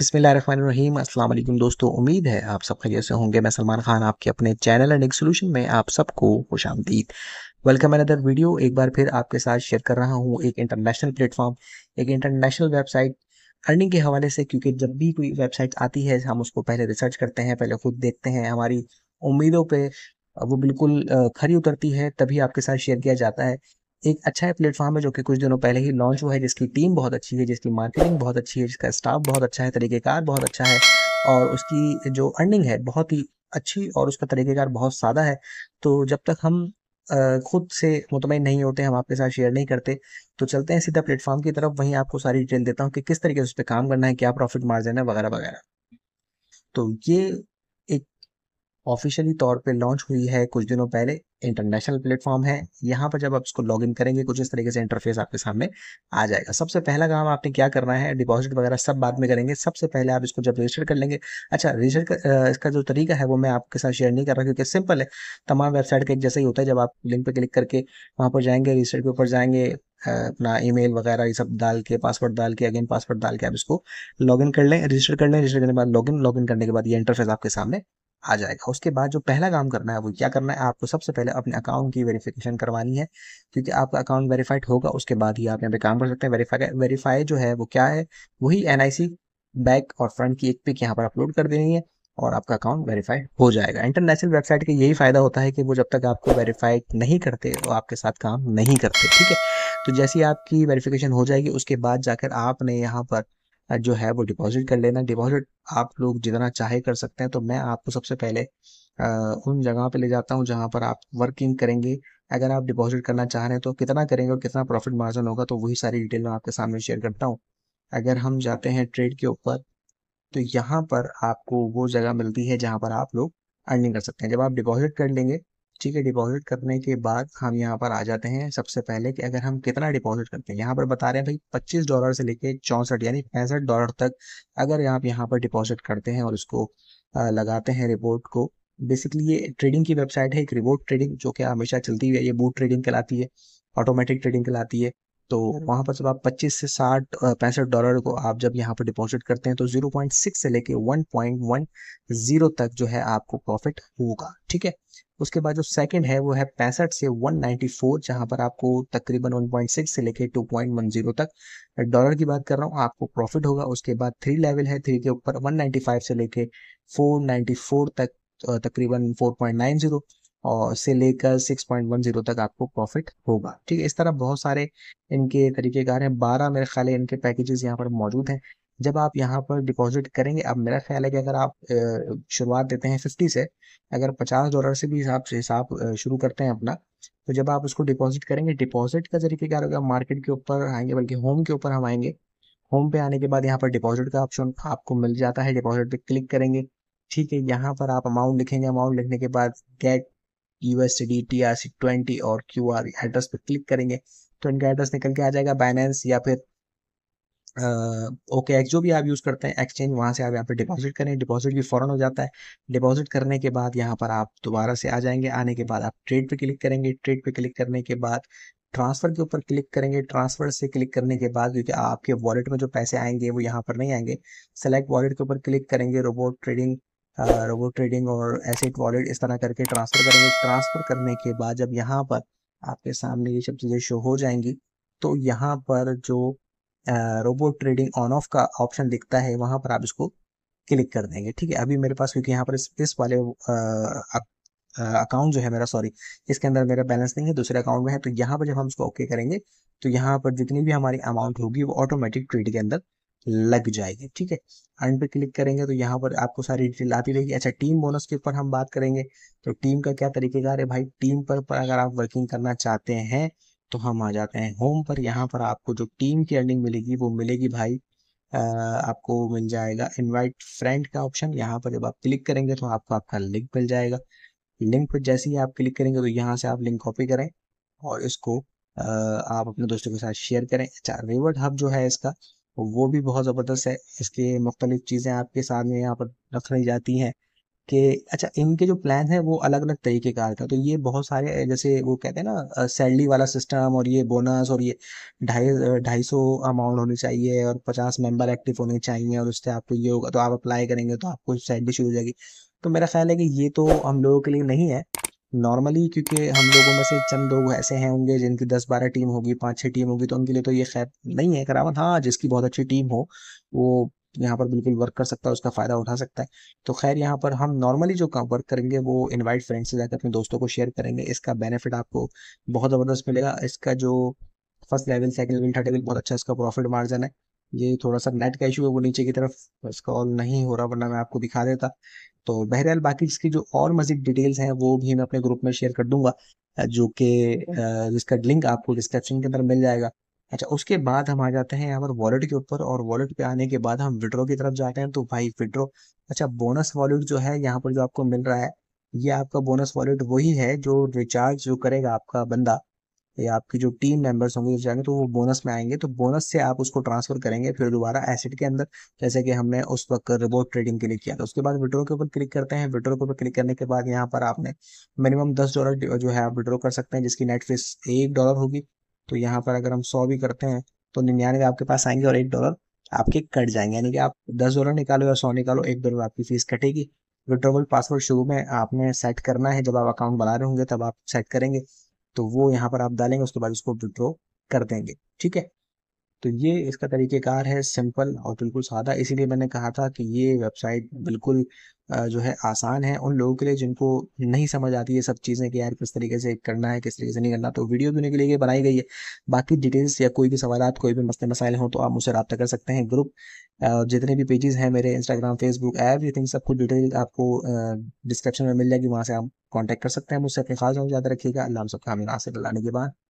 बिसमीम अस्सलाम वालेकुम दोस्तों उम्मीद है आप सब खैरियत से होंगे मैं सलमान खान आपके अपने चैनल एंड सॉल्यूशन में आप सबको खुश आमदीद वेलकम अनदर वीडियो एक बार फिर आपके साथ शेयर कर रहा हूँ एक इंटरनेशनल प्लेटफॉर्म एक इंटरनेशनल वेबसाइट अर्निंग के हवाले से क्योंकि जब भी कोई वेबसाइट आती है हम उसको पहले रिसर्च करते हैं पहले खुद देखते हैं हमारी उम्मीदों पर वो बिल्कुल खरी उतरती है तभी आपके साथ शेयर किया जाता है एक अच्छा प्लेटफॉर्म है जो कि कुछ दिनों पहले ही लॉन्च हुआ है जिसकी टीम बहुत अच्छी है जिसकी मार्केटिंग बहुत अच्छी है जिसका स्टाफ बहुत अच्छा है तरीक़ेकार बहुत अच्छा है और उसकी जो अर्निंग है बहुत ही अच्छी और उसका तरीक़ेकार बहुत सादा है तो जब तक हम खुद से मुतमिन नहीं होते हम आपके साथ शेयर नहीं करते तो चलते हैं सीधा प्लेटफॉर्म की तरफ वहीं आपको सारी डिटेल देता हूँ कि किस तरीके से उस पर काम करना है क्या प्रॉफिट मार्जिन है वगैरह वगैरह तो ये ऑफिशियली तौर पे लॉन्च हुई है कुछ दिनों पहले इंटरनेशनल प्लेटफॉर्म है यहाँ पर जब आप इसको लॉगिन करेंगे कुछ इस तरीके से इंटरफेस आपके सामने आ जाएगा सबसे पहला काम आपने क्या करना है डिपॉजिट वगैरह सब बाद में करेंगे सबसे पहले आप इसको जब रजिस्टर कर लेंगे अच्छा रजिस्टर इसका जो तरीका है वो मैं आपके साथ शेयर नहीं कर रहा क्योंकि सिंपल है तमाम वेबसाइट का एक जैसा ही होता है जब आप लिंक पर क्लिक करके वहाँ पर जाएंगे रजिस्टर के ऊपर जाएंगे अपना ईमेल वगैरह ये सब डाल के पासवर्ड डाल के अगेन पासवर्ड डाल के आप इसको लॉगिन कर लें रजिस्टर कर लें रजिस्टर करने के बाद लॉगिन लॉगिन करने के बाद ये इंटरफेस आपके सामने आ जाएगा उसके बाद जो पहला काम करना है वो क्या करना है आपको सबसे पहले अपने अकाउंट की वेरिफिकेशन करवानी है क्योंकि आपका अकाउंट वेरीफाइड होगा उसके बाद ही आप यहाँ पे काम कर सकते हैं वेरीफाई वेरीफाई जो है वो क्या है वही एन बैक और फ्रंट की एक पिक यहाँ पर अपलोड कर देनी है और आपका अकाउंट वेरीफाई हो जाएगा इंटरनेशनल वेबसाइट का यही फ़ायदा होता है कि वो जब तक आपको वेरीफाई नहीं करते वो आपके साथ काम नहीं करते ठीक है तो जैसी आपकी वेरिफिकेशन हो जाएगी उसके बाद जाकर आपने यहाँ पर जो है वो डिपॉजिट कर लेना डिपॉजिट आप लोग जितना चाहे कर सकते हैं तो मैं आपको सबसे पहले उन जगह पे ले जाता हूँ जहाँ पर आप वर्किंग करेंगे अगर आप डिपॉजिट करना चाह रहे हैं तो कितना करेंगे और कितना प्रॉफिट मार्जिन होगा तो वही सारी डिटेल मैं आपके सामने शेयर करता हूँ अगर हम जाते हैं ट्रेड के ऊपर तो यहाँ पर आपको वो जगह मिलती है जहाँ पर आप लोग अर्निंग कर सकते हैं जब आप डिपॉजिट कर लेंगे ठीक है डिपॉजिट करने के बाद हम यहाँ पर आ जाते हैं सबसे पहले कि अगर हम कितना डिपॉजिट करते हैं यहाँ पर बता रहे हैं भाई पच्चीस डॉलर से लेके चौंसठ यानी पैंसठ डॉलर तक अगर आप यहाँ पर डिपॉजिट करते हैं और उसको लगाते हैं रिपोर्ट को बेसिकली ये ट्रेडिंग की वेबसाइट है एक रिपोर्ट ट्रेडिंग जो कि हमेशा चलती हुई है ये बूट ट्रेडिंग कहलाती है ऑटोमेटिक ट्रेडिंग कहलाती है तो वहाँ पर जब आप 25 से 60 पैंसठ डॉलर को आप जब यहाँ पर डिपॉजिट करते हैं तो 0.6 से लेके 1.10 तक जो है आपको प्रॉफिट होगा ठीक है उसके बाद जो सेकंड है वो है पैंसठ से 194 जहाँ पर आपको तकरीबन 1.6 से लेके 2.10 तक डॉलर की बात कर रहा हूँ आपको प्रॉफिट होगा उसके बाद थ्री लेवल है थ्री के ऊपर वन से लेके फोर तक तकरीबन फोर और से लेकर 6.10 तक आपको प्रॉफिट होगा ठीक है इस तरह बहुत सारे इनके तरीकेकार हैं बारह मेरे ख्याल है इनके पैकेजेस यहाँ पर मौजूद हैं जब आप यहाँ पर डिपॉजिट करेंगे अब मेरा ख्याल है कि अगर आप शुरुआत देते हैं फिफ्टी से अगर पचास डॉलर से भी हिसाब से हिसाब शुरू करते हैं अपना तो जब आप उसको डिपॉजिट करेंगे डिपॉजिट का जरिए क्या होगा मार्केट के ऊपर आएंगे बल्कि होम के ऊपर हम आएंगे होम पे आने के बाद यहाँ पर डिपॉजिट का ऑप्शन आपको मिल जाता है डिपॉजिट पे क्लिक करेंगे ठीक है यहाँ पर आप अमाउंट लिखेंगे अमाउंट लिखने के बाद गेट यू एस ट्वेंटी और क्यू आर एड्रेस पर क्लिक करेंगे तो इनका एड्रेस निकल के आ जाएगा बाइनेंस या फिर ओके okay, जो भी आप यूज़ करते हैं एक्सचेंज वहाँ से आप यहाँ पे डिपॉजिट करें डिपॉजिट भी फॉरन हो जाता है डिपॉजिट करने के बाद यहाँ पर आप दोबारा से आ जाएंगे आने के बाद आप ट्रेड पे क्लिक करेंगे ट्रेड पे क्लिक करने के बाद ट्रांसफर के ऊपर क्लिक करेंगे ट्रांसफर से क्लिक करने के बाद क्योंकि आपके वॉलेट में जो पैसे आएंगे वो यहाँ पर नहीं आएंगे सेलेक्ट वॉलेट के ऊपर क्लिक करेंगे रोबोट ट्रेडिंग रोबोट ट्रेडिंग और एसेट वॉलेट इस तरह करके ट्रांसफ़र करेंगे ट्रांसफ़र करने के बाद जब यहाँ पर आपके सामने ये सब चीज़ें शो हो जाएंगी तो यहाँ पर जो रोबोट ट्रेडिंग ऑन ऑफ का ऑप्शन दिखता है वहां पर आप इसको क्लिक कर देंगे ठीक है अभी मेरे पास क्योंकि यहाँ पर इस, इस वाले अकाउंट जो है मेरा सॉरी इसके अंदर मेरा बैलेंस नहीं है दूसरे अकाउंट में है तो यहाँ पर जब हम इसको ओके करेंगे तो यहाँ पर जितनी भी हमारी अमाउंट होगी वो ऑटोमेटिक ट्रेड के अंदर लग जाएगी ठीक है अर्न पे क्लिक करेंगे तो यहाँ पर आपको सारी डिटेल आती रहेगी अच्छा टीम बोनस के ऊपर हम बात करेंगे तो टीम का क्या तरीकेकार है भाई टीम पर, पर अगर आप वर्किंग करना चाहते हैं तो हम आ जाते हैं होम पर यहाँ पर आपको जो टीम की अर्निंग मिलेगी वो मिलेगी भाई आ, आपको मिल जाएगा इनवाइट फ्रेंड का ऑप्शन यहाँ पर जब आप क्लिक करेंगे तो आपको आपका लिंक मिल जाएगा लिंक पर जैसे ही आप क्लिक करेंगे तो यहाँ से आप लिंक कॉपी करें और इसको आप अपने दोस्तों के साथ शेयर करें अच्छा रिवर्ड हब जो है इसका तो वो भी बहुत ज़बरदस्त है इसके मुख्तलिफ चीज़ें आपके सामने यहाँ पर रख रही जाती हैं कि अच्छा इनके जो प्लान है वो अलग अलग तरीके का आता है तो ये बहुत सारे जैसे वो कहते हैं ना सैलरी वाला सिस्टम और ये बोनस और ये ढाई ढाई सौ अमाउंट होनी चाहिए और पचास मेंबर एक्टिव होने चाहिए और उससे आपको ये होगा तो आप अप्लाई करेंगे तो आपको सैलरी शुरू हो जाएगी तो मेरा ख्याल है कि ये तो हम लोगों के लिए नहीं है नॉर्मली क्योंकि हम लोगों में से चंद लोग ऐसे हैं होंगे जिनकी दस बारह टीम होगी पाँच छः टीम होगी तो उनके लिए तो ये खैर नहीं है करावत हाँ जिसकी बहुत अच्छी टीम हो वो यहाँ पर बिल्कुल वर्क कर सकता है उसका फ़ायदा उठा सकता है तो खैर यहाँ पर हम नॉर्मली जो काम वर्क करेंगे वो इनवाइट फ्रेंड्स से जाकर अपने दोस्तों को शेयर करेंगे इसका बेनिफिट आपको बहुत ज़बरदस्त मिलेगा इसका जो first level second level third level बहुत अच्छा इसका प्रॉफिट मार्जिन है ये थोड़ा सा नेट का इशू है वो नीचे की तरफ स्क्रॉल नहीं हो रहा वरना मैं आपको दिखा देता तो बहरहाल बाकी इसकी जो और मजीद डिटेल्स हैं वो भी मैं अपने ग्रुप में शेयर कर दूंगा जो कि जिसका लिंक आपको डिस्क्रिप्शन के अंदर मिल जाएगा अच्छा उसके बाद हम आ जाते हैं यहाँ पर वॉलेट के ऊपर और वॉलेट पे आने के बाद हम विड्रो की तरफ जाते हैं तो भाई विड्रो अच्छा बोनस वॉलेट जो है यहाँ पर जो आपको मिल रहा है ये आपका बोनस वॉलेट वही है जो रिचार्ज जो करेगा आपका बंदा या आपकी जो टीम मेंबर्स होंगे जाएंगे तो वो बोनस में आएंगे तो बोनस से आप उसको ट्रांसफर करेंगे फिर दोबारा एसेट के अंदर जैसे कि हमने उस वक्त रिबोट ट्रेडिंग के लिए किया था उसके बाद विड्रो के ऊपर क्लिक करते हैं विड्रो के ऊपर क्लिक करने के बाद यहाँ पर आपने मिनिमम दस डॉलर जो है आप विड्रो कर सकते हैं जिसकी नेट फीस एक डॉलर होगी तो यहाँ पर अगर हम सौ भी करते हैं तो निन्यानवे आपके पास आएंगे और एक डॉलर आपके कट जाएंगे यानी कि आप दस डॉलर निकालो या सौ निकालो एक डॉलर आपकी फीस कटेगी विड्रोवल पासवर्ड शुरू में आपने सेट करना है जब आप अकाउंट बना रहे होंगे तब आप सेट करेंगे तो वो यहाँ पर आप डालेंगे उसके बाद उसको विड्रॉ कर देंगे ठीक है तो ये इसका तरीक़ेकार है सिंपल और बिल्कुल सादा इसीलिए मैंने कहा था कि ये वेबसाइट बिल्कुल जो है आसान है उन लोगों के लिए जिनको नहीं समझ आती है सब चीज़ें कि यार किस तरीके से करना है किस तरीके से नहीं करना तो वीडियो देने के लिए बनाई गई है बाकी डिटेल्स या कोई भी सवाल कोई भी मसले मसाइल हों तो आप मुझसे रबा कर सकते हैं ग्रुप जितने भी पेजेस हैं मेरे इंस्टाग्राम फेसबुक एवरीथिंग सब कुछ डिटेल आपको डिस्क्रिप्शन में मिल जाएगी वहाँ से आप कॉन्टैक्ट कर सकते हैं मुझसे अपने खास याद रखिएगा अल्लाह सबका हमें नासिर लाने के बाद